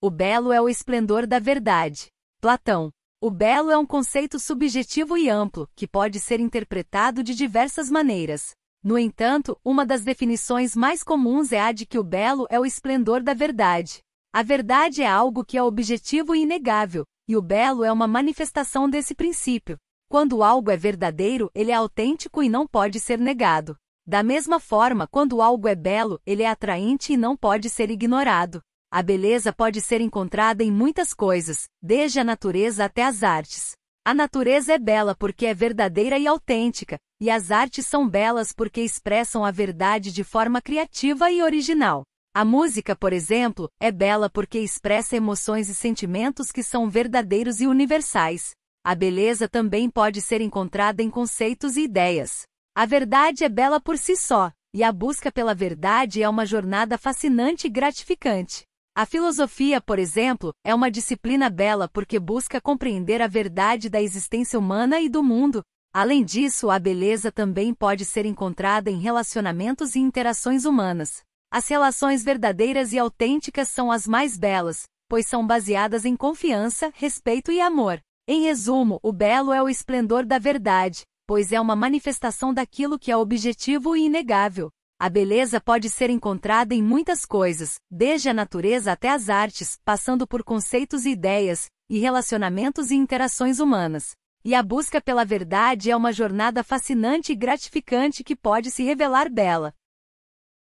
O belo é o esplendor da verdade. Platão. O belo é um conceito subjetivo e amplo, que pode ser interpretado de diversas maneiras. No entanto, uma das definições mais comuns é a de que o belo é o esplendor da verdade. A verdade é algo que é objetivo e inegável, e o belo é uma manifestação desse princípio. Quando algo é verdadeiro, ele é autêntico e não pode ser negado. Da mesma forma, quando algo é belo, ele é atraente e não pode ser ignorado. A beleza pode ser encontrada em muitas coisas, desde a natureza até as artes. A natureza é bela porque é verdadeira e autêntica, e as artes são belas porque expressam a verdade de forma criativa e original. A música, por exemplo, é bela porque expressa emoções e sentimentos que são verdadeiros e universais. A beleza também pode ser encontrada em conceitos e ideias. A verdade é bela por si só, e a busca pela verdade é uma jornada fascinante e gratificante. A filosofia, por exemplo, é uma disciplina bela porque busca compreender a verdade da existência humana e do mundo. Além disso, a beleza também pode ser encontrada em relacionamentos e interações humanas. As relações verdadeiras e autênticas são as mais belas, pois são baseadas em confiança, respeito e amor. Em resumo, o belo é o esplendor da verdade, pois é uma manifestação daquilo que é objetivo e inegável. A beleza pode ser encontrada em muitas coisas, desde a natureza até as artes, passando por conceitos e ideias, e relacionamentos e interações humanas. E a busca pela verdade é uma jornada fascinante e gratificante que pode se revelar bela.